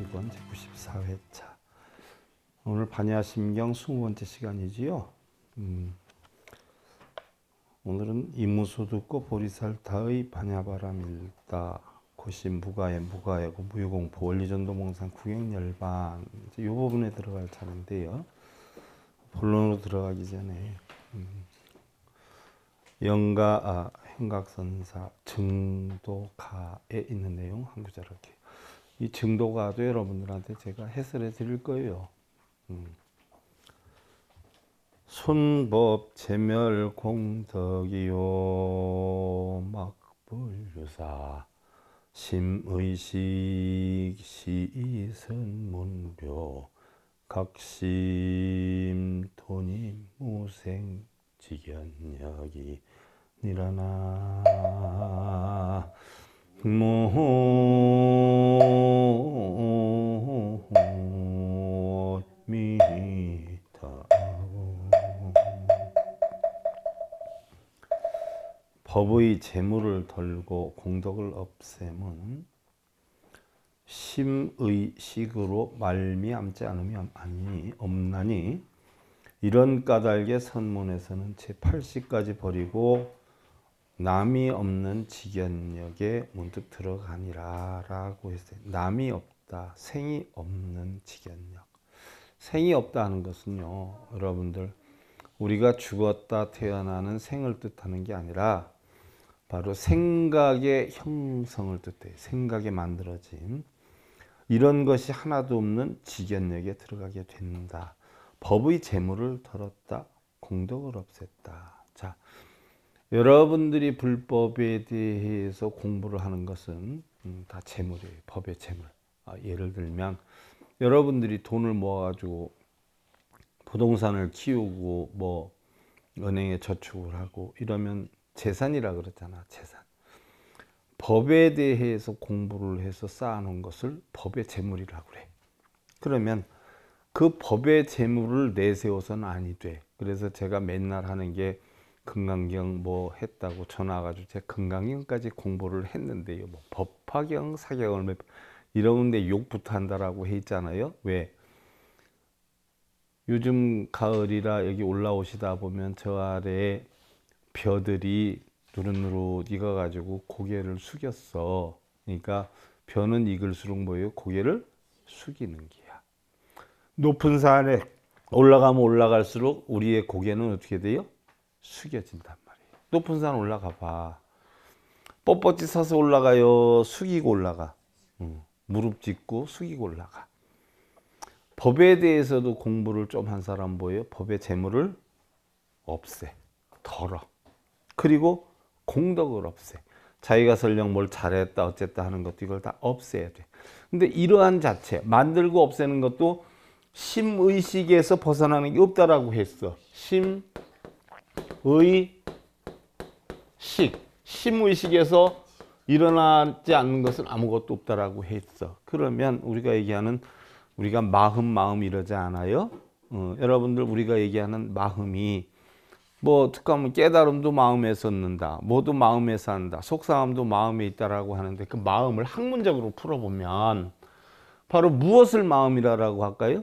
1 0 제94회차 오늘 반야심경 20번째 시간이지요. 음, 오늘은 임무소 듣고 보리살타의 반야바람 일다 고심 무가의 무가의고 무유공포 원리전도 몽상 구경열반 이 부분에 들어갈 차례인데요. 본론으로 들어가기 전에 음, 영가 아, 행각선사 증도가에 있는 내용 한 구절 이렇게 이 증도가 아주 여러분들한테 제가 해설해 드릴 거예요. 음. 순법 제멸 공덕이요 막불유사 심의식 시선문묘 각심 돈임 무생 직연력이 니라나 모 법의 재물을 덜고 공덕을 없애면 심의식으로 말미암지 않으면 아니 없나니 이런 까닭에 선문에서는 제80까지 버리고 남이 없는 직연력에 문득 들어가니라 라고 했어요. 남이 없 없다. 생이 없는 직연력. 생이 없다는 것은요. 여러분들 우리가 죽었다 태어나는 생을 뜻하는 게 아니라 바로 생각의 형성을 뜻해요. 생각에 만들어진 이런 것이 하나도 없는 직연력에 들어가게 된다. 법의 재물을 덜었다. 공덕을 없앴다. 자, 여러분들이 불법에 대해서 공부를 하는 것은 음, 다 재물이에요. 법의 재물. 아, 예를 들면 여러분들이 돈을 모아가지고 부동산을 키우고 뭐 은행에 저축을 하고 이러면 재산이라 그러잖아 재산 법에 대해서 공부를 해서 쌓아놓은 것을 법의 재물이라고 그래 그러면 그 법의 재물을 내세워서는 아니 돼 그래서 제가 맨날 하는 게 금강경 뭐 했다고 전화 가지고 제가 금강경까지 공부를 했는데요 뭐 법화경 사경을 몇 이러는데 욕부터 한다라고 했잖아요. 왜? 요즘 가을이라 여기 올라오시다 보면 저아래 벼들이 누릇누릇 익어가지고 고개를 숙였어. 그러니까 벼는 익을수록 뭐예요? 고개를 숙이는 게야. 높은 산에 올라가면 올라갈수록 우리의 고개는 어떻게 돼요? 숙여진단 말이에요. 높은 산 올라가 봐. 뻣뻣이 서서 올라가요? 숙이고 올라가? 음. 무릎 짚고 숙이고 올라가. 법에 대해서도 공부를 좀 한 사람 보여 법의 재물을 없애. 덜어. 그리고 공덕을 없애. 자기가 설령 뭘 잘했다 어쨌다 하는 것도 이걸 다 없애야 돼. 근데 이러한 자체 만들고 없애는 것도 심의식에서 벗어나는 게 없다라고 했어. 심의식. 심의식에서 일어나지 않는 것은 아무것도 없다라고 했어. 그러면 우리가 얘기하는 우리가 마음 마음 이러지 않아요? 어, 여러분들 우리가 얘기하는 마음이 뭐 어떻게 깨달음도 마음에 섰는다. 모두 마음에 산다. 속상함도 마음에 있다라고 하는데 그 마음을 학문적으로 풀어보면 바로 무엇을 마음이라고 할까요?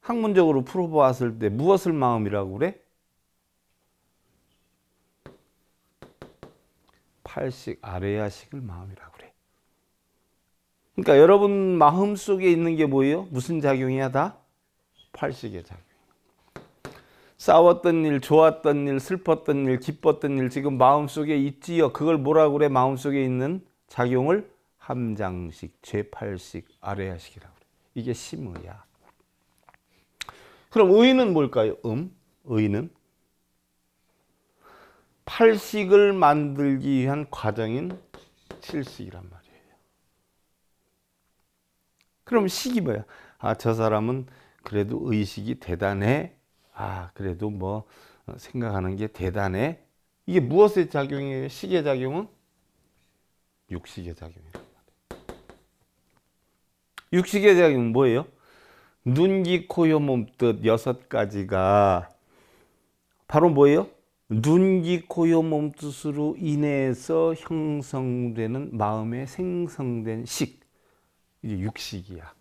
학문적으로 풀어보았을 때 무엇을 마음이라고 그래? 팔식 아래야식을 마음이라고 그래. 그러니까 여러분 마음 속에 있는 게 뭐예요? 무슨 작용이야 다? 팔식의 작용. 싸웠던 일, 좋았던 일, 슬펐던 일, 기뻤던 일 지금 마음속에 있지요. 그걸 뭐라고 그래? 마음속에 있는 작용을 함장식, 죄팔식, 아래야식이라고 그래. 이게 심의야. 그럼 의는 뭘까요? 음, 의는 팔식을 만들기 위한 과정인 칠식이란 말이에요. 그럼 식이 뭐야? 아, 저 사람은 그래도 의식이 대단해. 아, 그래도 뭐 어, 생각하는 게 대단해. 이게 무엇의 작용이에요? 식의 작용은 육식의 작용이에요. 육식의 작용은 뭐예요? 눈, 귀, 코, 혀, 몸, 뜻 여섯 가지가 바로 뭐예요? 눈기 코요 몸뜻으로 인해서 형성되는 마음에 생성된 식 이게 육식이야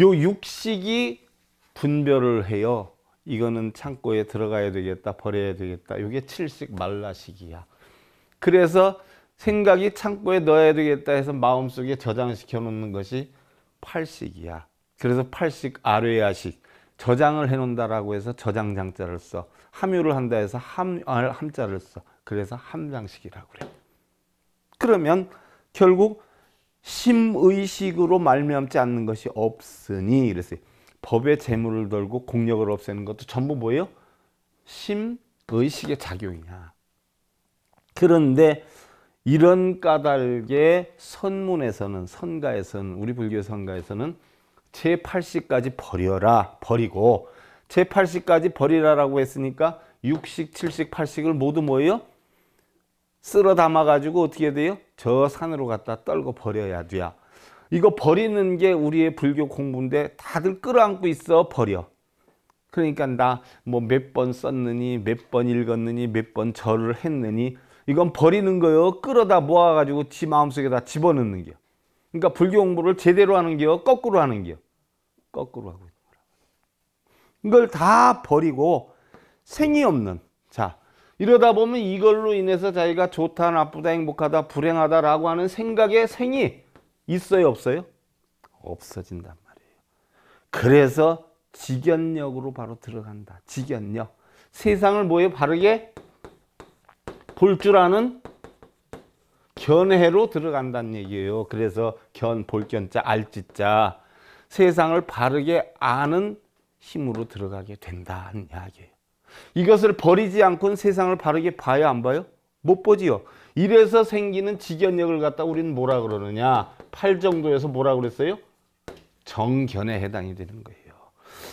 요 육식이 분별을 해요 이거는 창고에 들어가야 되겠다 버려야 되겠다 이게 칠식 말라식이야 그래서 생각이 창고에 넣어야 되겠다 해서 마음속에 저장시켜 놓는 것이 팔식이야 그래서 팔식 아뢰야식 저장을 해 놓는다라고 해서 저장 장자를 써 함유를 한다 해서 함, 아, 함자를 써. 그래서 함장식이라고 그래 그러면 결국 심의식으로 말미암지 않는 것이 없으니 이랬어요. 법의 재물을 돌고 공력을 없애는 것도 전부 뭐예요? 심의식의 작용이야. 그런데 이런 까닭에 선문에서는 선가에서는 우리 불교 선가에서는 제8시까지 버려라 버리고 제8 0까지 버리라라고 했으니까 6 0 7 0 8 0을 모두 뭐예요? 쓸어 담아가지고 어떻게 돼요? 저 산으로 갖다 떨고 버려야 돼야. 이거 버리는 게 우리의 불교 공부인데 다들 끌어안고 있어 버려. 그러니까 나 뭐 몇 번 썼느니 몇 번 읽었느니 몇 번 절을 했느니 이건 버리는 거요. 끌어다 모아가지고 지 마음속에 다 집어넣는 게요. 그러니까 불교 공부를 제대로 하는 게요. 거꾸로 하는 게요. 거꾸로 하고 있다. 이걸 다 버리고 생이 없는 자 이러다 보면 이걸로 인해서 자기가 좋다 나쁘다 행복하다 불행하다 라고 하는 생각의 생이 있어요 없어요 없어진단 말이에요 그래서 직연력으로 바로 들어간다 직연력 세상을 뭐에 바르게 볼 줄 아는 견해로 들어간다는 얘기예요 그래서 견 볼 견자 알지자 세상을 바르게 아는 힘으로 들어가게 된다는 이야기예요. 이것을 버리지 않고는 세상을 바르게 봐야 안 봐요? 못 보지요. 이래서 생기는 직연력을 갖다 우리는 뭐라 그러느냐? 8 정도에서 뭐라 그랬어요? 정견에 해당이 되는 거예요.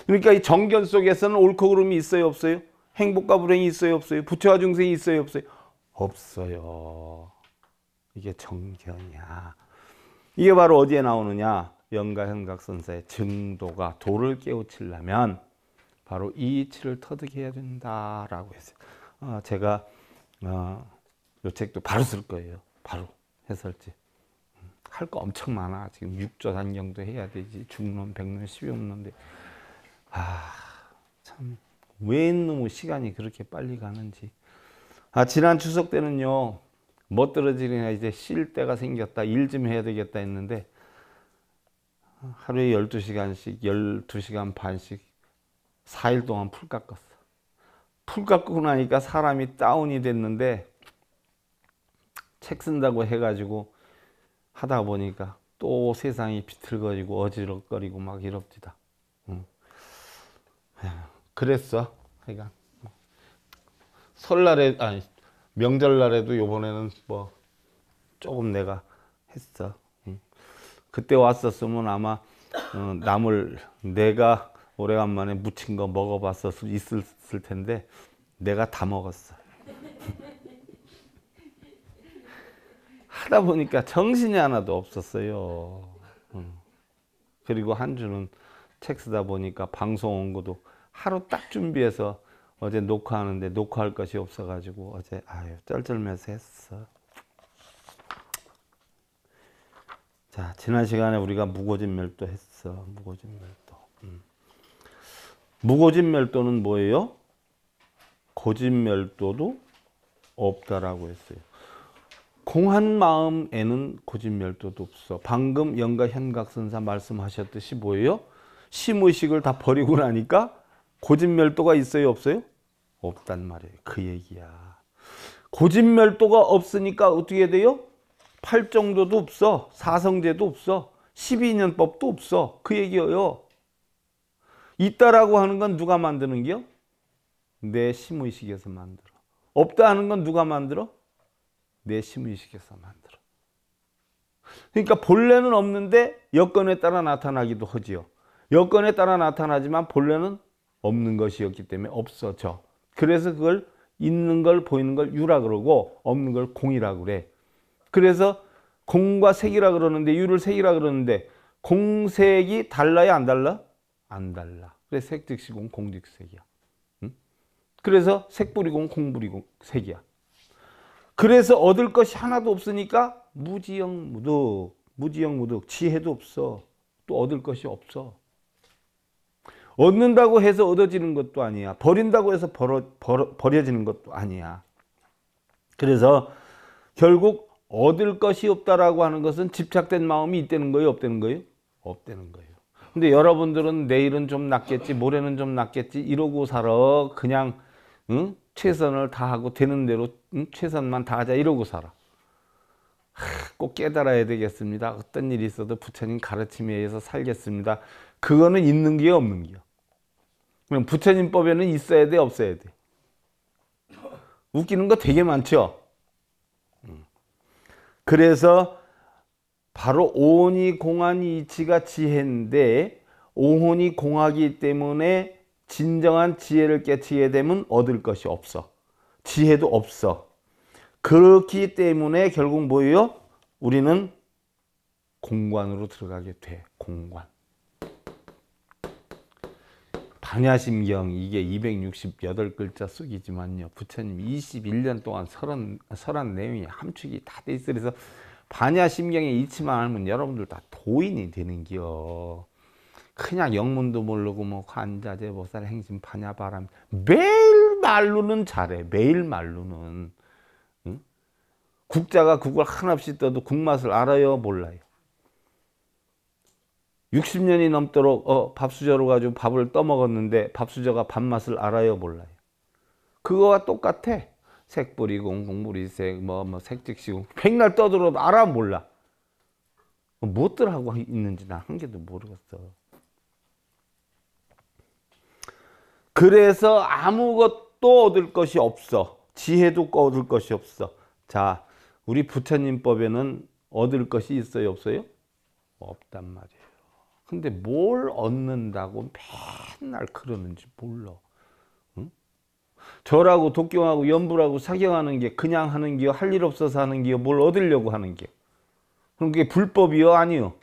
그러니까 이 정견 속에서는 옳고 그름이 있어요, 없어요? 행복과 불행이 있어요, 없어요? 부처와 중생이 있어요, 없어요? 없어요. 이게 정견이야. 이게 바로 어디에 나오느냐? 연가현각선사의 증도가 도를 깨우치려면 바로 이 이치를 터득해야 된다라고 했어요. 아, 제가 아, 요 책도 바로 쓸 거예요. 바로 해설지. 음, 할거 엄청 많아. 지금 6조 단경도 해야 되지. 중론, 백론, 12홈론데. 아, 참. 왜 너무 시간이 그렇게 빨리 가는지. 아, 지난 추석 때는요. 멋들어지니까 뭐 이제 쉴 때가 생겼다. 일 좀 해야 되겠다 했는데 하루에 12시간씩, 12시간 반씩 4일 동안 풀 깎았어. 풀 깎고 나니까 사람이 다운이 됐는데 책 쓴다고 해가지고 하다 보니까 또 세상이 비틀거리고 어지럽거리고 막 이럽디다. 응. 그랬어. 그러니 설날에 아니 명절날에도 요번에는 뭐 조금 내가 했어. 그때 왔었으면 아마 어, 나물 내가 오래간만에 무친 거 먹어봤었을 있을 텐데 내가 다 먹었어. 하다 보니까 정신이 하나도 없었어요. 어. 그리고 한 주는 책 쓰다 보니까 방송 온 것도 하루 딱 준비해서 어제 녹화하는데 녹화할 것이 없어가지고 어제 아유 쩔쩔매서 했어. 자, 지난 시간에 우리가 무고진 멸도 했어. 무고진 멸도. 음. 무고진 멸도는 뭐예요? 고진 멸도도 없다라고 했어요. 공한 마음에는 고진 멸도도 없어. 방금 영가 현각선사 말씀하셨듯이 뭐예요? 심의식을 다 버리고 나니까 고진 멸도가 있어요, 없어요? 없단 말이에요. 그 얘기야. 고진 멸도가 없으니까 어떻게 돼요? 팔정도도 없어. 사성제도 없어. 12년법도 없어. 그얘기여요 있다라고 하는 건 누가 만드는 기요? 내 심의식에서 만들어. 없다 하는 건 누가 만들어? 내 심의식에서 만들어. 그러니까 본래는 없는데 여건에 따라 나타나기도 하지요. 여건에 따라 나타나지만 본래는 없는 것이었기 때문에 없어져. 그래서 그걸 있는 걸 보이는 걸 유라 그러고 없는 걸 공이라 그래. 그래서 공과 색이라 그러는데 유를 색이라 그러는데 공색이 달라야 안 달라? 안 달라. 그래서 색 즉시 공, 공즉 색이야. 응? 그래서 색불이 공, 공불이 공, 색이야. 그래서 얻을 것이 하나도 없으니까 무지영 무득, 무지영 무득, 지혜도 없어. 또 얻을 것이 없어. 얻는다고 해서 얻어지는 것도 아니야. 버린다고 해서 버려, 버려, 버려지는 것도 아니야. 그래서 결국 얻을 것이 없다라고 하는 것은 집착된 마음이 있다는 거예요 없다는 거예요 없다는 거예요 근데 여러분들은 내일은 좀 낫겠지 모레는 좀 낫겠지 이러고 살아 그냥 응? 최선을 다하고 되는 대로 응? 최선만 다하자 이러고 살아 하, 꼭 깨달아야 되겠습니다 어떤 일이 있어도 부처님 가르침에 의해서 살겠습니다 그거는 있는 게 없는 게요 그럼 부처님 법에는 있어야 돼 없어야 돼 웃기는 거 되게 많죠 그래서 바로 오온이 공한이 이치가 지혜인데 오온이 공하기 때문에 진정한 지혜를 깨치게 되면 얻을 것이 없어. 지혜도 없어. 그렇기 때문에 결국 뭐예요? 우리는 공관으로 들어가게 돼. 공관. 반야심경 이게 268글자 쑥이지만요. 부처님 21년 동안 설한, 설한 내용이 함축이 다돼 있어 그래서 반야심경에 이치만 알면 여러분들 다 도인이 되는겨. 그냥 영문도 모르고 뭐 관자재 보살 행심 반야바람 매일 말로는 잘해 매일 말로는 응? 국자가 국을 한없이 떠도 국맛을 알아요 몰라요 60년이 넘도록 어, 밥수저로 가지고 밥을 떠먹었는데 밥수저가 밥맛을 알아요 몰라요 그거와 똑같아 색불이공 공물이색 뭐, 뭐 색즉시공 백날 떠들어 알아 몰라 무들 하고 있는지 나 한 개도 모르겠어 그래서 아무것도 얻을 것이 없어 지혜도 얻을 것이 없어 자 우리 부처님법에는 얻을 것이 있어요 없어요? 없단 말이에요 근데 뭘 얻는다고 맨날 그러는지 몰라. 응? 절하고 독경하고 연불하고 사경하는 게 그냥 하는 게요? 할일 없어서 하는 게요? 뭘 얻으려고 하는 게 그럼 그게 불법이요? 아니요?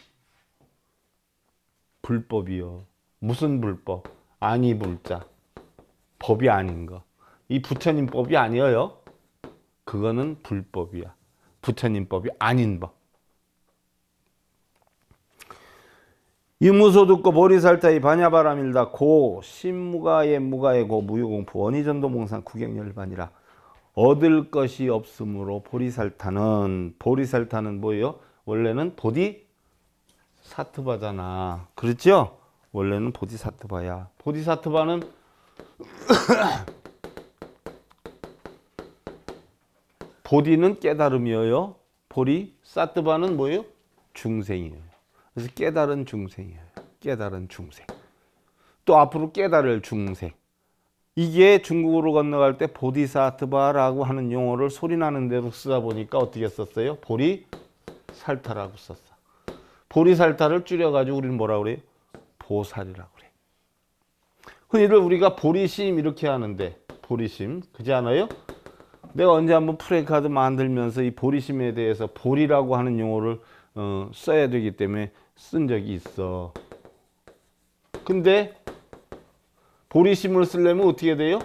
불법이요. 무슨 불법? 아니 불자. 법이 아닌 거. 이 부처님 법이 아니에요. 그거는 불법이야. 부처님 법이 아닌 법. 유무소득고 보리살타이 반야바람일다 고 신무가의 무가의 고 무유공포 원이전도몽상 구경열반이라 얻을 것이 없으므로 보리살타는 보리살타는 뭐예요? 원래는 보디 사트바잖아. 그렇죠? 원래는 보디사트바야. 보디사트바는 보디는 깨달음이에요. 보리 사트바는 뭐예요? 중생이에요. 그래서 깨달은 중생이에요. 깨달은 중생. 또 앞으로 깨달을 중생. 이게 중국으로 건너갈 때 보디사트바라고 하는 용어를 소리나는 대로 쓰다 보니까 어떻게 썼어요? 보리살타라고 썼어. 보리살타를 줄여가지고 우리는 뭐라 그래 보살이라고 그래. 흔히들 우리가 보리심 이렇게 하는데 보리심 그지 않아요? 내가 언제 한번 프레카드 만들면서 이 보리심에 대해서 보리라고 하는 용어를 어, 써야 되기 때문에 쓴 적이 있어. 근데 보리심을 쓰려면 어떻게 돼요?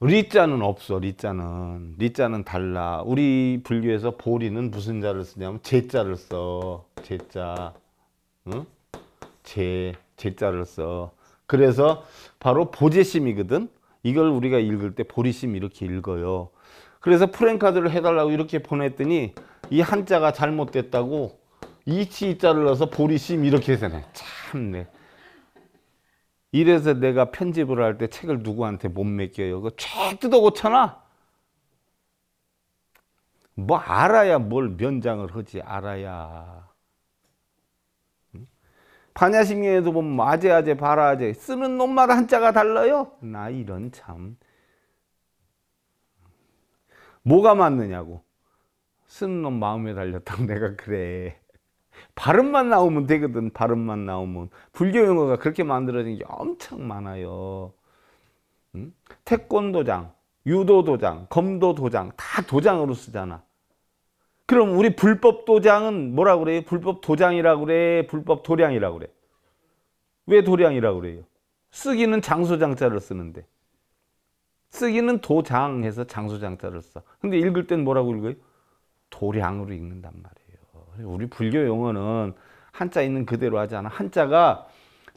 리자는 없어. 리자는 리자는 달라. 우리 분류에서 보리는 무슨 자를 쓰냐면 제자를 써. 제자, 응? 제자를 써. 그래서 바로 보제심이거든. 이걸 우리가 읽을 때 보리심 이렇게 읽어요. 그래서 프랭카드를 해달라고 이렇게 보냈더니 이 한자가 잘못됐다고 이치자를 이 넣어서 보리심 이렇게 되네. 참네. 이래서 내가 편집을 할 때 책을 누구한테 못 맡겨요. 그책 뜯어 고쳐놔. 뭐 알아야 뭘 면장을 하지 알아야. 반야심경에도 보면 뭐 아재 아재 바라 아재 쓰는 놈마다 한자가 달라요. 나 이런 참. 뭐가 맞느냐고. 쓰는 놈 마음에 달렸다고 내가 그래 발음만 나오면 되거든 발음만 나오면 불교 용어가 그렇게 만들어진 게 엄청 많아요 응? 태권도장 유도도장 검도도장 다 도장으로 쓰잖아 그럼 우리 불법 도장은 뭐라 그래요 불법 도장이라고 그래 불법 도량이라고 그래 왜 도량이라고 그래요 쓰기는 장소장자를 쓰는데 쓰기는 도장해서 장소장자를 써 근데 읽을 땐 뭐라고 읽어요 도량으로 읽는단 말이에요. 우리 불교 용어는 한자 있는 그대로 하지 않아. 한자가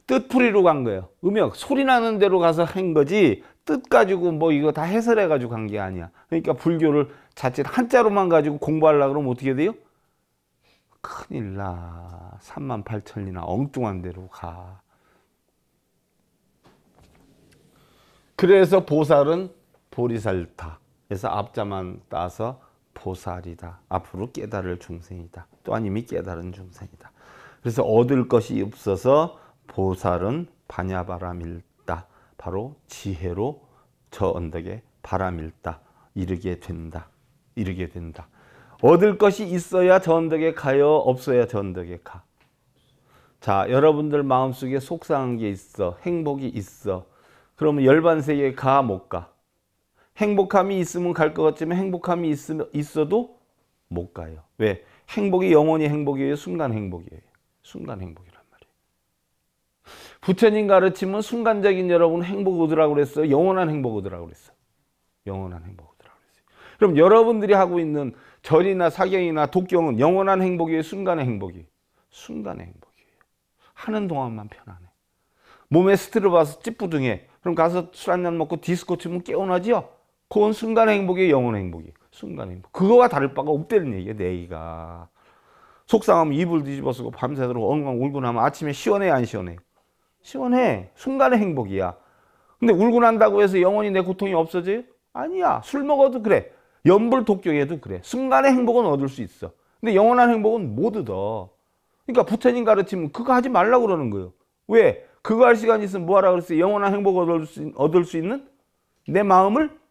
뜻풀이로 간 거예요. 음역, 소리 나는 대로 가서 한 거지 뜻 가지고 뭐 이거 다 해설해 가지고 간 게 아니야. 그러니까 불교를 자칫 한자로만 가지고 공부하려고 그러면 어떻게 돼요? 큰일 나. 3만 8천리나 엉뚱한 데로 가. 그래서 보살은 보리살타. 그래서 앞자만 따서 보살이다. 앞으로 깨달을 중생이다. 또한 이미 깨달은 중생이다. 그래서 얻을 것이 없어서 보살은 반야바람일다. 바로 지혜로 저 언덕에 바람일다. 이르게 된다. 이르게 된다. 얻을 것이 있어야 저 언덕에 가요. 없어야 저 언덕에 가. 자, 여러분들 마음속에 속상한 게 있어. 행복이 있어. 그러면 열반세계 가, 못 가? 행복함이 있으면 갈 것 같지만 행복함이 있으면, 있어도 못 가요. 왜? 행복이 영원히 행복이에요. 순간 행복이에요. 순간 행복이란 말이에요. 부처님 가르침은 순간적인 여러분 행복 오더라고 그랬어요. 영원한 행복 오더라고 그랬어요. 영원한 행복 오더라고 그랬어요. 그럼 여러분들이 하고 있는 절이나 사경이나 독경은 영원한 행복이에요. 순간의 행복이. 순간의 행복이에요. 하는 동안만 편안해. 몸에 스트레스 서 찌뿌둥해. 그럼 가서 술 한잔 먹고 디스코 치면 깨어나지요? 그건 순간의 행복이에요, 영혼의 행복이 순간의 행복. 그거와 다를 바가 없다는 얘기예요, 내 얘기가. 속상하면 입을 뒤집어 쓰고 밤새도록 엉엉 울고 나면 아침에 시원해, 안 시원해? 시원해. 순간의 행복이야. 근데 울고 난다고 해서 영원히 내 고통이 없어지? 아니야. 술 먹어도 그래. 연불 독경해도 그래. 순간의 행복은 얻을 수 있어. 근데 영원한 행복은 못 얻어. 그러니까 부처님 가르치면 그거 하지 말라고 그러는 거예요. 왜? 그거 할 시간이 있으면 뭐하라 고 그랬어요? 영원한 행복을 얻을 수, 얻을 수 있는 내 마음을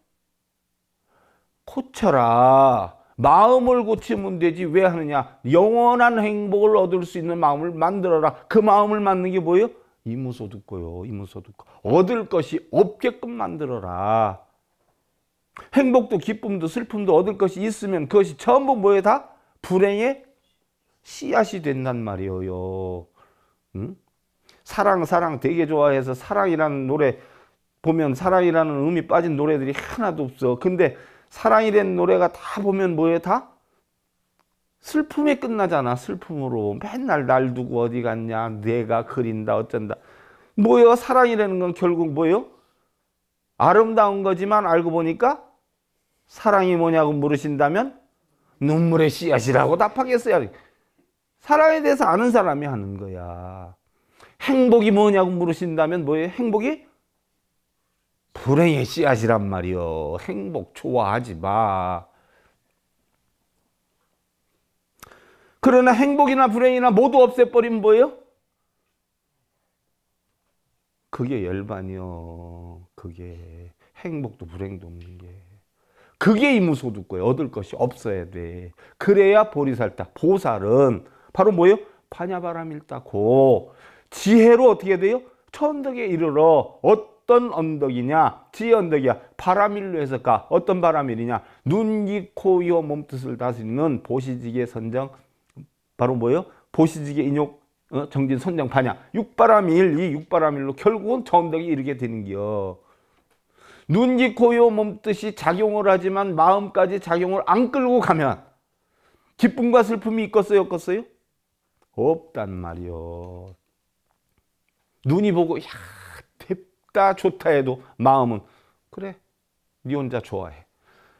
고쳐라. 마음을 고치면 되지 왜 하느냐? 영원한 행복을 얻을 수 있는 마음을 만들어라. 그 마음을 만든 게 뭐예요? 이무소득고요. 이무소득고. 얻을 것이 없게끔 만들어라. 행복도 기쁨도 슬픔도 얻을 것이 있으면 그것이 전부 뭐에 다 불행의 씨앗이 된단 말이에요. 응? 사랑 사랑 되게 좋아해서 사랑이라는 노래 보면 사랑이라는 음이 빠진 노래들이 하나도 없어. 근데 사랑이 된 노래가 다 보면 뭐에 다? 슬픔에 끝나잖아. 슬픔으로. 맨날 날 두고 어디 갔냐. 내가 그린다. 어쩐다. 뭐요? 사랑이라는 건 결국 뭐요? 아름다운 거지만 알고 보니까 사랑이 뭐냐고 물으신다면 눈물의 씨앗이라고 답하겠어요. 사랑에 대해서 아는 사람이 하는 거야. 행복이 뭐냐고 물으신다면 뭐예요? 행복이 불행의 씨앗이란 말이요. 행복 좋아하지 마. 그러나 행복이나 불행이나 모두 없애버린 뭐예요? 그게 열반이요. 그게 행복도 불행도 없는 게. 그게 이무소득고요. 얻을 것이 없어야 돼. 그래야 보리살다. 보살은 바로 뭐예요? 파냐바람 일다고. 지혜로 어떻게 돼요? 천덕에 이르러 어, 어떤 언덕이냐? 지 언덕이야. 바람일로 해석가. 어떤 바람일이냐? 눈, 기 코, 이어 몸뜻을 다스리는 보시지게 선정 바로 뭐예요? 보시지게 인욕 어? 정진 선정 파냐. 육바람일, 이 육바람일로 결국은 정덕이 이르게 되는겨. 눈, 기 코, 이어 몸뜻이 작용을 하지만 마음까지 작용을 안 끌고 가면 기쁨과 슬픔이 있겠어요? 없겠어요? 없단 말이요. 눈이 보고 야 싫다 좋다 해도 마음은 그래 네 혼자 좋아해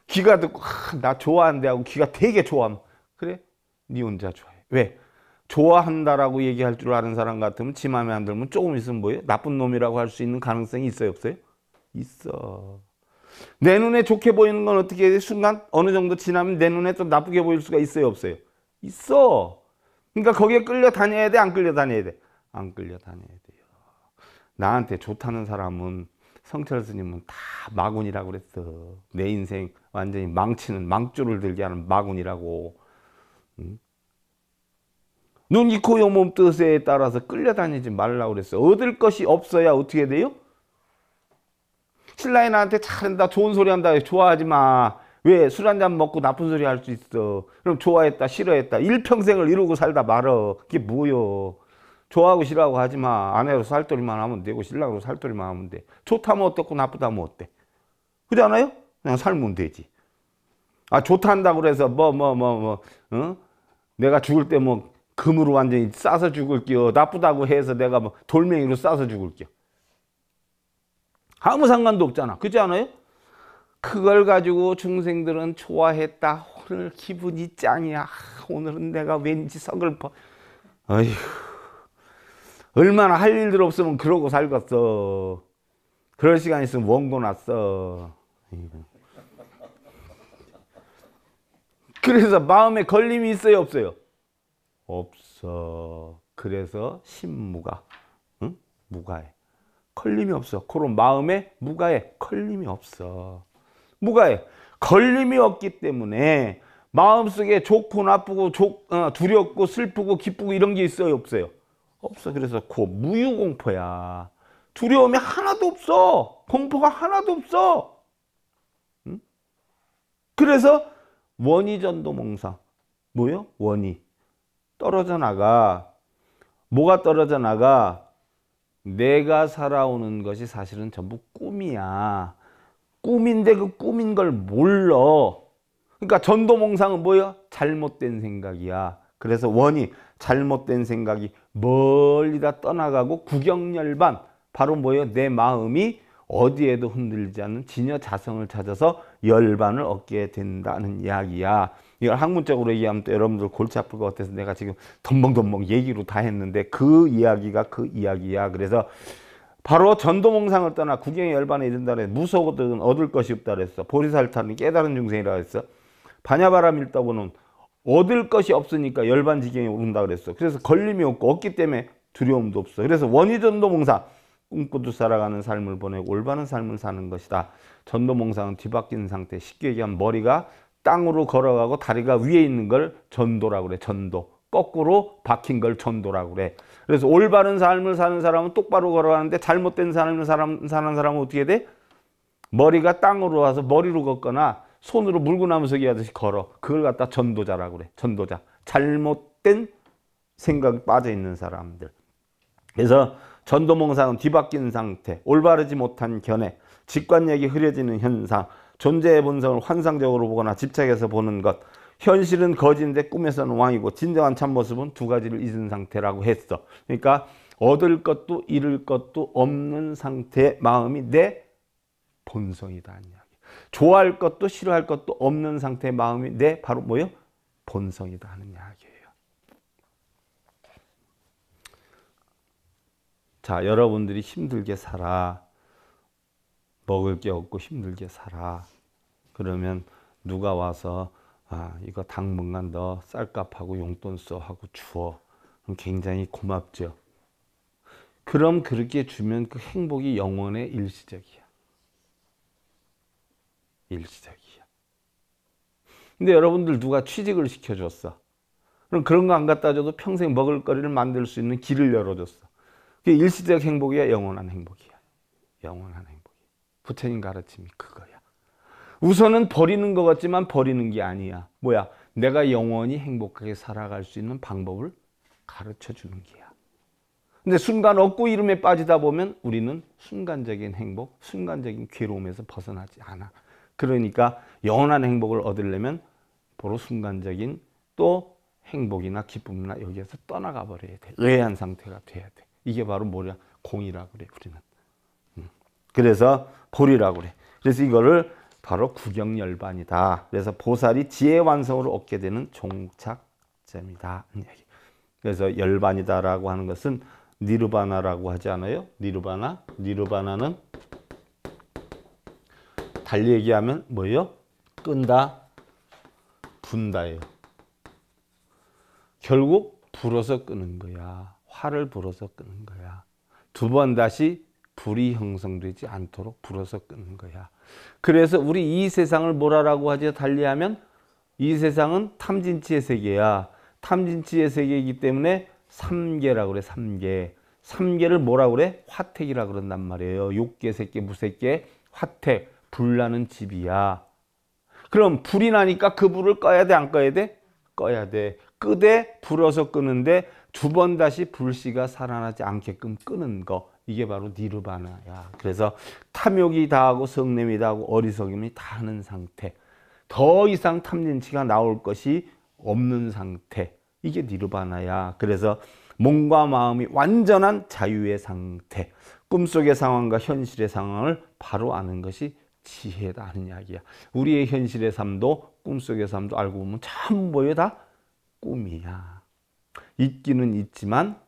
귀가 듣고 아, 나 좋아한대 하고 귀가 되게 좋아하면 그래 네 혼자 좋아해 왜 좋아한다라고 얘기할 줄 아는 사람 같으면 지 마음에 안 들면 조금 있으면 뭐예요 나쁜 놈이라고 할 수 있는 가능성이 있어요 없어요 있어 내 눈에 좋게 보이는 건 어떻게 해야 돼? 순간 어느 정도 지나면 내 눈에 또 나쁘게 보일 수가 있어요 없어요 있어 그러니까 거기에 끌려 다녀야 돼 안 끌려 다녀야 돼 안 끌려 다녀야 돼 나한테 좋다는 사람은 성철 스님은 다 마군이라고 그랬어. 내 인생 완전히 망치는 망줄을 들게 하는 마군이라고. 응? 눈, 이, 코, 여, 몸 뜻에 따라서 끌려다니지 말라 그랬어. 얻을 것이 없어야 어떻게 돼요? 신라인 나한테 잘한다, 좋은 소리 한다, 좋아하지 마. 왜? 술 한잔 먹고 나쁜 소리 할 수 있어. 그럼 좋아했다, 싫어했다. 일평생을 이루고 살다 말어. 그게 뭐요? 좋아하고 싫어하고 하지 마. 아내로 살돌이만 하면 되고 신랑으로 살돌이만 하면 돼. 좋다면 어떻고 나쁘다면 어때? 그지 렇 않아요? 그냥 살면 되지. 아 좋다 한다고 그래서 뭐 뭐 뭐 뭐, 뭐, 뭐, 어? 내가 죽을 때 뭐 금으로 완전히 싸서 죽을게요. 나쁘다고 해서 내가 뭐 돌멩이로 싸서 죽을게요. 아무 상관도 없잖아. 그지 렇 않아요? 그걸 가지고 중생들은 좋아했다. 오늘 기분이 짱이야. 아, 오늘은 내가 왠지 썩을 뻔. 아휴. 얼마나 할 일들 없으면 그러고 살겠어 그럴 시간 있으면 원고 났어 그래서 마음에 걸림이 있어요 없어요 없어 그래서 신무가 응? 무가해 걸림이 없어 그런 마음에 무가해 걸림이 없어 무가해 걸림이 없기 때문에 마음속에 좋고 나쁘고 조, 어, 두렵고 슬프고 기쁘고 이런 게 있어요 없어요 없어. 그래서 고 무유공포야. 두려움이 하나도 없어. 공포가 하나도 없어. 응? 그래서 원이전도몽상 뭐요? 원이 떨어져 나가 뭐가 떨어져 나가 내가 살아오는 것이 사실은 전부 꿈이야. 꿈인데 그 꿈인 걸 몰라. 그러니까 전도몽상은 뭐예요 잘못된 생각이야. 그래서 원이 잘못된 생각이 멀리 다 떠나가고 구경열반 바로 뭐예요? 내 마음이 어디에도 흔들리지 않는 진여 자성을 찾아서 열반을 얻게 된다는 이야기야. 이걸 학문적으로 얘기하면 또 여러분들 골치 아플 것 같아서 내가 지금 덤벙덤벙 얘기로 다 했는데 그 이야기가 그 이야기야. 그래서 바로 전도몽상을 떠나 구경의 열반에 이른다 그랬무서워도 얻을 것이 없다 그랬어. 보리살타는 깨달은 중생이라 그랬어. 반야바람 일다고는 얻을 것이 없으니까 열반 지경이 오른다 그랬어. 그래서 걸림이 없고 없기 때문에 두려움도 없어. 그래서 원이 전도몽사 꿈꾸듯 살아가는 삶을 보내고 올바른 삶을 사는 것이다. 전도몽사는 뒤바뀐 상태. 쉽게 얘기하면 머리가 땅으로 걸어가고 다리가 위에 있는 걸 전도라고 그래. 전도. 거꾸로 박힌 걸 전도라고 그래. 그래서 올바른 삶을 사는 사람은 똑바로 걸어가는데 잘못된 삶을 사는 사람은 어떻게 돼? 머리가 땅으로 와서 머리로 걷거나 손으로 물구 나무서기 하듯이 걸어. 그걸 갖다 전도자라고 그래. 전도자. 잘못된 생각이 빠져 있는 사람들. 그래서 전도몽상은 뒤바뀐 상태, 올바르지 못한 견해, 직관력이 흐려지는 현상, 존재의 본성을 환상적으로 보거나 집착해서 보는 것, 현실은 거지인데 꿈에서는 왕이고 진정한 참모습은 두 가지를 잊은 상태라고 했어. 그러니까 얻을 것도 잃을 것도 없는 상태의 마음이 내 본성이다 아니야. 좋아할 것도 싫어할 것도 없는 상태의 마음이 내 바로 뭐요? 본성이다 하는 이야기예요. 자, 여러분들이 힘들게 살아. 먹을 게 없고 힘들게 살아. 그러면 누가 와서 아, 이거 당분간 너 쌀값하고 용돈 써하고 주어. 그럼 굉장히 고맙죠. 그럼 그렇게 주면 그 행복이 영원의 일시적이야. 일시적이야. 근데 여러분들 누가 취직을 시켜줬어. 그럼 그런 거 안 갖다 줘도 평생 먹을 거리를 만들 수 있는 길을 열어줬어. 그게 일시적 행복이야, 영원한 행복이야. 영원한 행복이. 부처님 가르침이 그거야. 우선은 버리는 것 같지만 버리는 게 아니야. 뭐야? 내가 영원히 행복하게 살아갈 수 있는 방법을 가르쳐 주는 게야. 근데 순간 얻고 이름에 빠지다 보면 우리는 순간적인 행복, 순간적인 괴로움에서 벗어나지 않아. 그러니까 영원한 행복을 얻으려면 바로 순간적인 또 행복이나 기쁨이나 여기에서 떠나가 버려야 돼. 의한 상태가 돼야 돼. 이게 바로 뭐냐? 공이라고 그래, 우리는. 음. 그래서 보리라고 그래. 그래서 이거를 바로 구경열반이다. 그래서 보살이 지혜 완성으로 얻게 되는 종착점이다. 그래서 열반이다라고 하는 것은 니르바나라고 하지 않아요? 니르바나? 니르바나는 달리 얘기하면 뭐예요? 끈다, 분다예요. 결국 불어서 끄는 거야. 화를 불어서 끄는 거야. 두 번 다시 불이 형성되지 않도록 불어서 끄는 거야. 그래서 우리 이 세상을 뭐라고 하죠? 달리하면 이 세상은 탐진치의 세계야. 탐진치의 세계이기 때문에 삼계라 그래. 삼계. 삼계를 뭐라 그래? 화택이라 그런단 말이에요. 욕계, 색계, 무색계, 화택. 불나는 집이야. 그럼 불이 나니까 그 불을 꺼야 돼, 안 꺼야 돼? 꺼야 돼. 끄되 불어서 끄는데 두 번 다시 불씨가 살아나지 않게끔 끄는 거. 이게 바로 니르바나야. 그래서 탐욕이 다하고 성냄이 다하고 어리석임이 다 하는 상태. 더 이상 탐진치가 나올 것이 없는 상태. 이게 니르바나야. 그래서 몸과 마음이 완전한 자유의 상태. 꿈속의 상황과 현실의 상황을 바로 아는 것이 지혜다 하는 이야기야. 우리의 현실의 삶도 꿈속의 삶도 알고 보면 참뭐예다 꿈이야. 있기는 있지만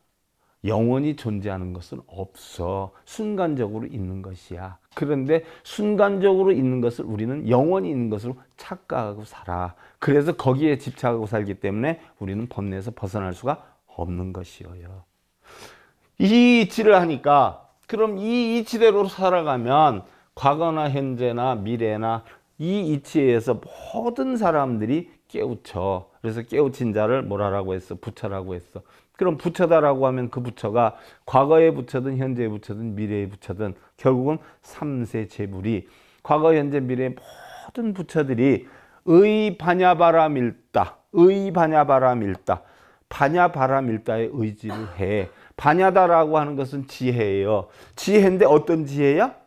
영원히 존재하는 것은 없어. 순간적으로 있는 것이야. 그런데 순간적으로 있는 것을 우리는 영원히 있는 것으로 착각하고 살아. 그래서 거기에 집착하고 살기 때문에 우리는 번뇌에서 벗어날 수가 없는 것이어요. 이 이치를 하니까 그럼 이 이치대로 살아가면 과거나 현재나 미래나 이 이치에서 모든 사람들이 깨우쳐 그래서 깨우친 자를 뭐라라고 했어 부처라고 했어 그럼 부처다라고 하면 그 부처가 과거의 부처든 현재의 부처든 미래의 부처든 결국은 삼세 제불이 과거 현재 미래 모든 부처들이 의 반야바라 밀다 의 반야바라 밀다 반야바라 밀다에 의지를 해 반야다라고 하는 것은 지혜예요 지혜인데 어떤 지혜야?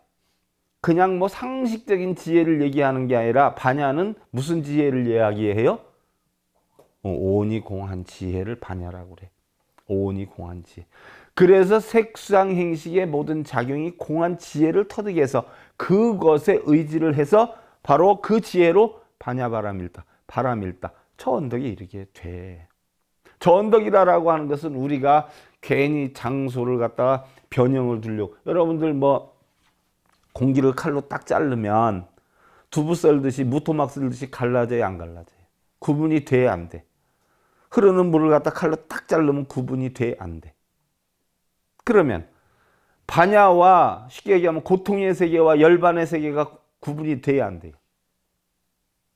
그냥 뭐 상식적인 지혜를 얘기하는 게 아니라 반야는 무슨 지혜를 이야기해요? 온이 어, 공한 지혜를 반야라고 그래. 온이 공한 지혜. 그래서 색상 행식의 모든 작용이 공한 지혜를 터득 해서 그것에 의지를 해서 바로 그 지혜로 반야바람 일다. 바람 일다. 저 언덕이 이렇게 돼. 저 언덕이라라고 하는 것은 우리가 괜히 장소를 갖다가 변형을 두려고 여러분들 뭐 공기를 칼로 딱 자르면 두부 썰듯이 무토막 썰듯이 갈라져요 안 갈라져요 구분이 돼야 안돼 흐르는 물을 갖다 칼로 딱 자르면 구분이 돼야 안돼 그러면 반야와 쉽게 얘기하면 고통의 세계와 열반의 세계가 구분이 돼야 안 돼요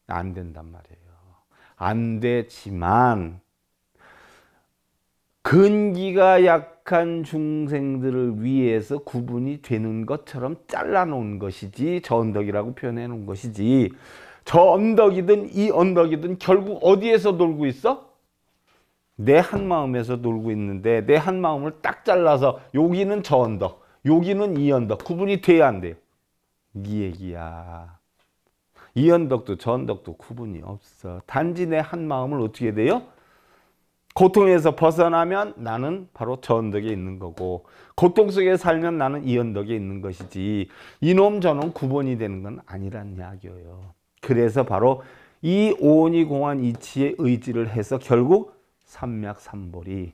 안 된단 말이에요 안 되지만 근기가 약한 중생들을 위해서 구분이 되는 것처럼 잘라 놓은 것이지 저 언덕이라고 표현해 놓은 것이지 저 언덕이든 이 언덕이든 결국 어디에서 놀고 있어? 내 한마음에서 놀고 있는데 내 한마음을 딱 잘라서 여기는 저 언덕 여기는 이 언덕 구분이 돼야 안 돼요 이 얘기야 이 언덕도 저 언덕도 구분이 없어 단지 내 한마음을 어떻게 돼요? 고통에서 벗어나면 나는 바로 저 언덕에 있는 거고 고통 속에 살면 나는 이 언덕에 있는 것이지 이놈 저놈 구본이 되는 건 아니란 이야기예요. 그래서 바로 이 오온이 공한 이치에 의지를 해서 결국 삼맥삼보리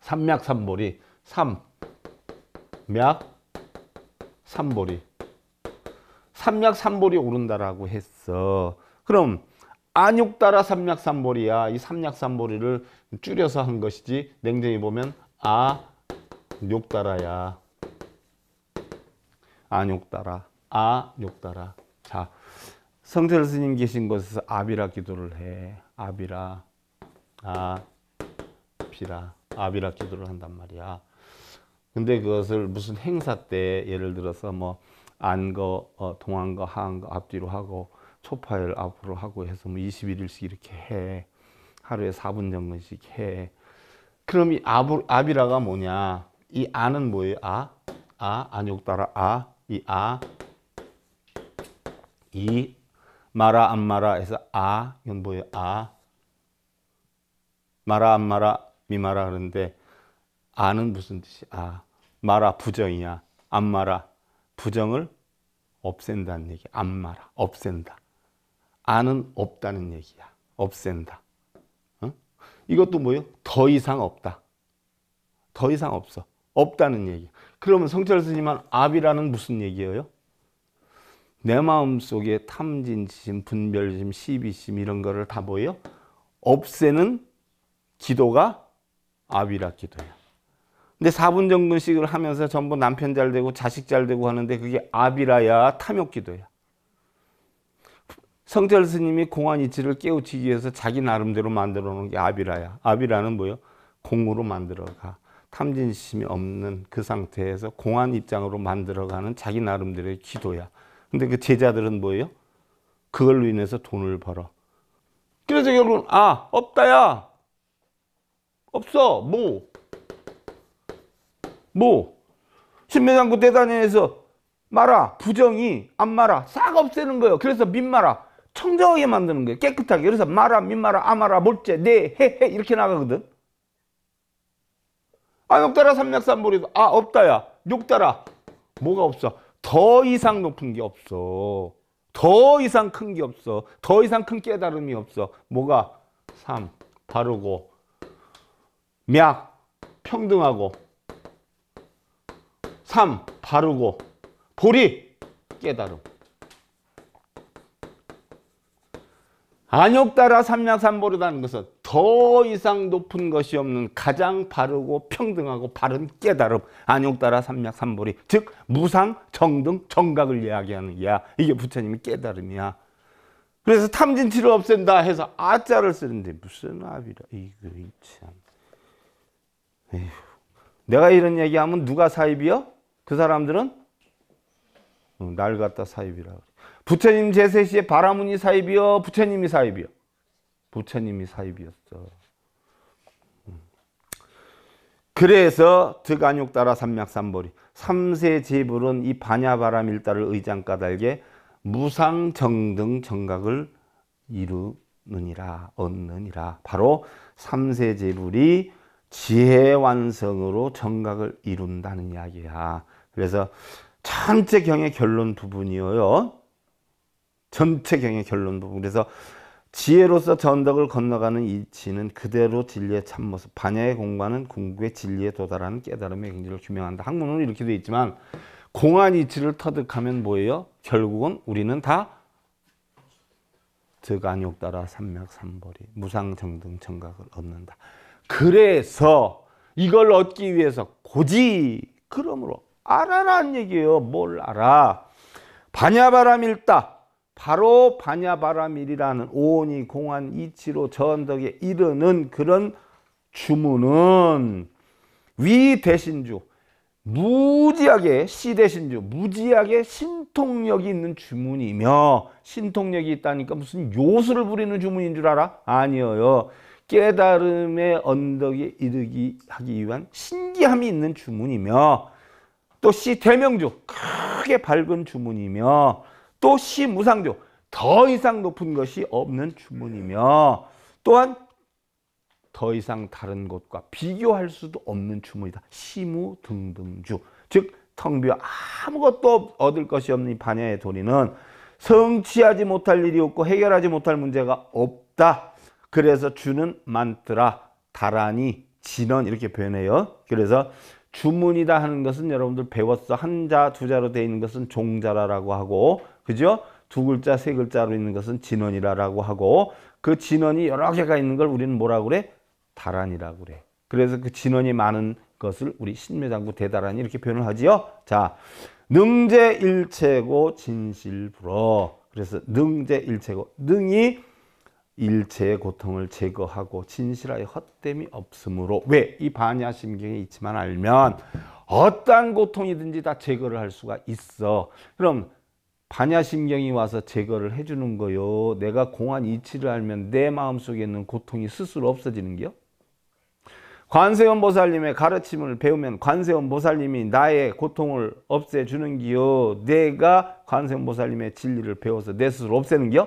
삼맥삼보리 삼맥 삼보리 삼맥삼보리 오른다라고 했어. 그럼 안육따라 삼약삼보리야. 이 삼약삼보리를 줄여서 한 것이지 냉정히 보면 아욕따라야. 안욕따라. 아욕따라. 자, 성철 스님 계신 곳에서 아비라 기도를 해. 아비라. 아. 비라. 아비라 기도를 한단 말이야. 근데 그것을 무슨 행사 때 예를 들어서 뭐 안거 어, 동안거 하안거 앞뒤로 하고 초파일 앞으로 하고 해서 뭐 21일씩 이렇게 해. 하루에 4분 정도씩 해. 그럼 이 아부, 아비라가 뭐냐? 이 아는 뭐예요? 아, 아, 안욕 따라 아, 이 아, 이 마라 안 마라 해서 아, 이건 뭐예요? 아, 마라 안 마라 미마라 그런데 아는 무슨 뜻이 아, 마라 부정이야. 안 마라 부정을 없앤다는 얘기. 안 마라 없앤다. 안은 없다는 얘기야. 없앤다. 어? 이것도 뭐예요? 더 이상 없다. 더 이상 없어. 없다는 얘기. 그러면 성철 스님은 압이라는 무슨 얘기예요? 내 마음 속에 탐진심, 분별심, 시비심 이런 거를 다 뭐예요? 없애는 기도가 압이라 기도야. 근데 4분 정근식을 하면서 전부 남편 잘 되고 자식 잘 되고 하는데 그게 압이라야 탐욕 기도야. 성철 스님이 공안 이치를 깨우치기 위해서 자기 나름대로 만들어 놓은 게 아비라야. 아비라는 뭐요? 공으로 만들어가. 탐진심이 없는 그 상태에서 공안 입장으로 만들어가는 자기 나름대로의 기도야. 근데 그 제자들은 뭐예요? 그걸로 인해서 돈을 벌어. 그래서 결국은 아 없다야 없어 뭐뭐 신매장구 대단해에서 말아 부정이 안 말아 싹 없애는 거예요 그래서 민말아 청정하게 만드는 거예요. 깨끗하게. 그래서 마라, 민마라, 아마라, 몰제, 네, 해, 해 이렇게 나가거든. 아, 욕따라 삼맥삼보리도 아, 없다야. 욕따라. 뭐가 없어? 더 이상 높은 게 없어. 더 이상 큰 게 없어. 더 이상 큰 깨달음이 없어. 뭐가? 삼, 바르고 약, 평등하고, 삼, 바르고, 보리, 깨달음. 안욕따라 삼략삼보로다는 것은 더 이상 높은 것이 없는 가장 바르고 평등하고 바른 깨달음 안욕따라 삼략삼보리 즉 무상 정등 정각을 이야기하는 이야 이게 부처님이 깨달음이야 그래서 탐진치를 없앤다 해서 아자를 쓰는데 무슨 아비라 이거 참 에휴. 내가 이런 얘기하면 누가 사입이요? 그 사람들은 어, 날 갖다 사입이라 그래 부처님 제세 시에 바라문이 사입이여 부처님이 사입이여 부처님이 사입이었어 음. 그래서 득안육 따라 삼맥삼보리 삼세 제불은 이 반야바람 일달을 의장 까닭에 무상 정등 정각을 이루느니라 얻느니라 바로 삼세 제불이 지혜 완성으로 정각을 이룬다는 이야기야 그래서 참째 경의 결론 부분이에요 전체 경의 결론 부분. 그래서 지혜로서 전덕을 건너가는 이치는 그대로 진리의 참모습, 반야의 공간은 궁극의 진리에 도달하는 깨달음의 경지를 규명한다. 학문은 이렇게 돼 있지만 공안 이치를 터득하면 뭐예요? 결국은 우리는 다 즉안욕 따라 삼맥삼보리 무상정등 청각을 얻는다. 그래서 이걸 얻기 위해서 고지 그러므로 알아라는 얘기예요. 뭘 알아? 반야바람 일다 바로 바냐바라밀이라는 오온이 공한 이치로 전덕에 이르는 그런 주문은 위 대신주 무지하게 시 대신주 무지하게 신통력이 있는 주문이며 신통력이 있다니까 무슨 요술을 부리는 주문인 줄 알아? 아니에요. 깨달음의 언덕에 이르기 하기 위한 신기함이 있는 주문이며 또 시 대명주 크게 밝은 주문이며 또시 무상조 더 이상 높은 것이 없는 주문이며 또한 더 이상 다른 것과 비교할 수도 없는 주문이다. 시무 등등주 즉 텅비와 아무것도 얻을 것이 없는 반야의 도리는 성취하지 못할 일이 없고 해결하지 못할 문제가 없다. 그래서 주는 많더라. 다라니 진언 이렇게 표현해요. 그래서 주문이다 하는 것은 여러분들 배웠어. 한 자, 두 자로 되어 있는 것은 종자라라고 하고, 그죠? 두 글자, 세 글자로 있는 것은 진원이라라고 하고, 그 진원이 여러 개가 있는 걸 우리는 뭐라고 그래? 다란이라고 그래. 그래서 그 진원이 많은 것을 우리 신매장구대다란 이렇게 표현을 하지요. 자, 능제일체고 진실불어. 그래서 능제일체고 능이 일체의 고통을 제거하고 진실하여 헛됨이 없으므로 왜 이 반야심경에 있지만 알면 어떠한 고통이든지 다 제거를 할 수가 있어 그럼 반야심경이 와서 제거를 해주는 거요 내가 공안 이치를 알면 내 마음속에 있는 고통이 스스로 없어지는 게요 관세음 보살님의 가르침을 배우면 관세음 보살님이 나의 고통을 없애주는 기요 내가 관세음 보살님의 진리를 배워서 내 스스로 없애는 기요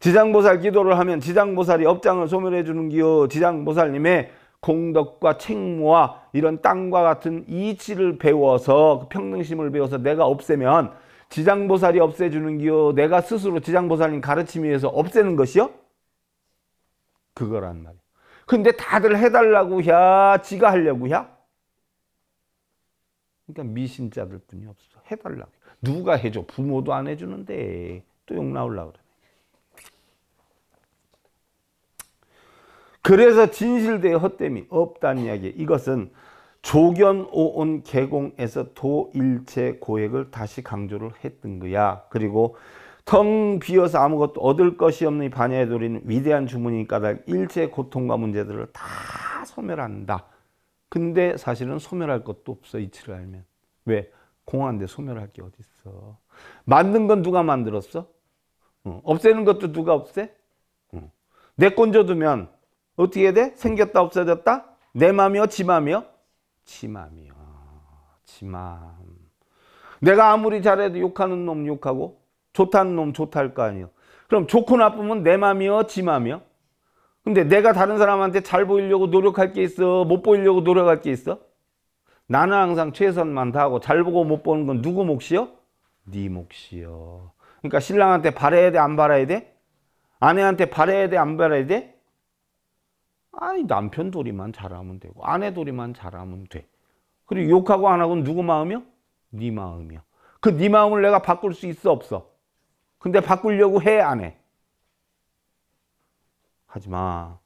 지장보살 기도를 하면 지장보살이 업장을 소멸해 주는 기요 지장보살님의 공덕과 책무와 이런 땅과 같은 이치를 배워서 그 평등심을 배워서 내가 없애면 지장보살이 없애주는 기요 내가 스스로 지장보살님 가르침에 의해서 없애는 것이요 그거란 말이야 근데 다들 해달라고 야 지가 하려고 야 그러니까 미신자들 뿐이 없어 해달라고 누가 해줘 부모도 안 해주는데 또 욕 나올라 그래 그래서 진실되어 헛됨이 없다는 이야기 이것은 조견오온 개공에서 도일체 고액을 다시 강조를 했던 거야 그리고 텅 비어서 아무것도 얻을 것이 없는 반야의 도리는 위대한 주문이 니까 일체 고통과 문제들을 다 소멸한다 근데 사실은 소멸할 것도 없어 이치를 알면 왜? 공한데 소멸할 게 어디 있어 만든 건 누가 만들었어? 어. 없애는 것도 누가 없애? 어. 내 건져두면 어떻게 해야 돼? 생겼다 없어졌다? 내 맘이요? 지 맘이요? 지 맘이요. 지 맘. 내가 아무리 잘해도 욕하는 놈 욕하고 좋다는 놈 좋다 할 거 아니에요. 그럼 좋고 나쁘면 내 맘이요? 지 맘이요? 근데 내가 다른 사람한테 잘 보이려고 노력할 게 있어? 못 보이려고 노력할 게 있어? 나는 항상 최선만 다하고 잘 보고 못 보는 건 누구 몫이요? 네 몫이요. 그러니까 신랑한테 바래야 돼? 안 바라야 돼? 아내한테 바래야 돼? 안 바라야 돼? 아니 남편 도리만 잘하면 되고 아내 도리만 잘하면 돼. 그리고 욕하고 안 하고는 누구 마음이요? 네 마음이요. 그네 마음을 내가 바꿀 수 있어 없어? 근데 바꾸려고 해안 해? 하지마.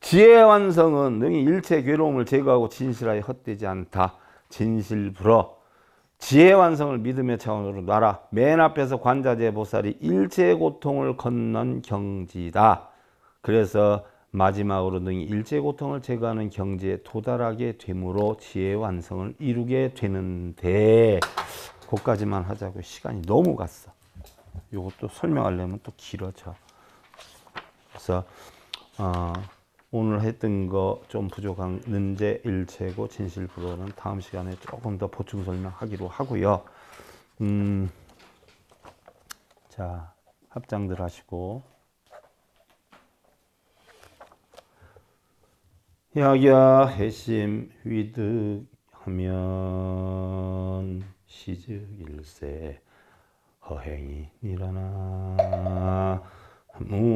지혜 완성은 능히 일체 괴로움을 제거하고 진실하여 헛되지 않다. 진실 불어. 지혜 완성을 믿음의 차원으로 놔라. 맨 앞에서 관자재 보살이 일체의 고통을 건넌 경지다. 그래서 마지막으로 등 일제 고통을 제거하는 경지에 도달하게 되므로 지혜 완성을 이루게 되는데 그까지만 하자고 시간이 너무 갔어. 이것도 설명하려면 또 길어져. 그래서 어, 오늘 했던 거 좀 부족한 는제 일체고 진실 불호는 다음 시간에 조금 더 보충 설명하기로 하고요. 음, 자 합장들 하시고. 야야 해심 위득하면 시즉일세 허행이 일어나 무미타고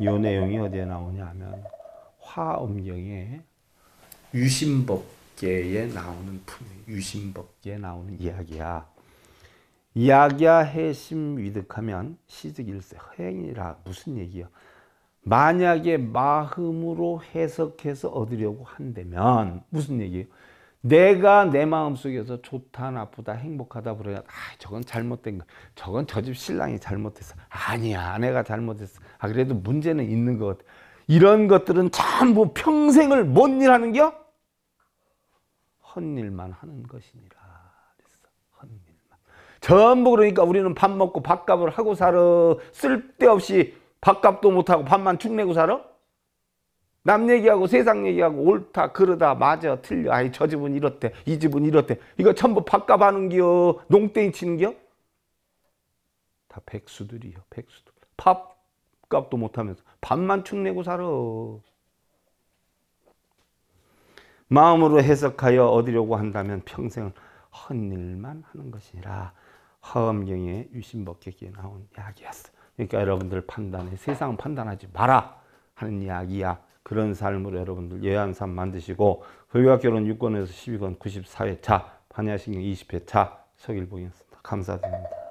이 내용이 어디에 나오냐 면 화엄경에 유심법계에 나오는 품, 유심법계에 나오는 이야기야. 약야해심 위득하면 시득일세 허행이라 무슨 얘기요? 만약에 마음으로 해석해서 얻으려고 한다면 무슨 얘기예요? 내가 내 마음속에서 좋다 나쁘다 행복하다 그러냐 아 저건 잘못된 거 저건 저 집 신랑이 잘못했어 아니야 아내가 잘못했어 아 그래도 문제는 있는 것 같아. 이런 것들은 전부 평생을 뭔일 하는겨? 헛일만 하는 것이니라 전부 그러니까 우리는 밥 먹고 밥값을 하고 살아 쓸데없이 밥값도 못하고 밥만 축내고 살아 남 얘기하고 세상 얘기하고 옳다 그러다 맞아 틀려 아이 저 집은 이렇대 이 집은 이렇대 이거 전부 밥값 하는겨 기 농땡이 치는겨 기다 백수들이요 백수들 밥값도 못하면서 밥만 축내고 살아 마음으로 해석하여 얻으려고 한다면 평생을 헛일만 하는 것이라 화엄경에 유심 먹기에 나온 이야기였어. 그러니까 여러분들 판단해 세상 판단하지 마라 하는 이야기야. 그런 삶으로 여러분들 예한산 만드시고 불교학교론 6권에서 12권 94회차 반야신경 20회차 서길보기였습니다. 감사드립니다.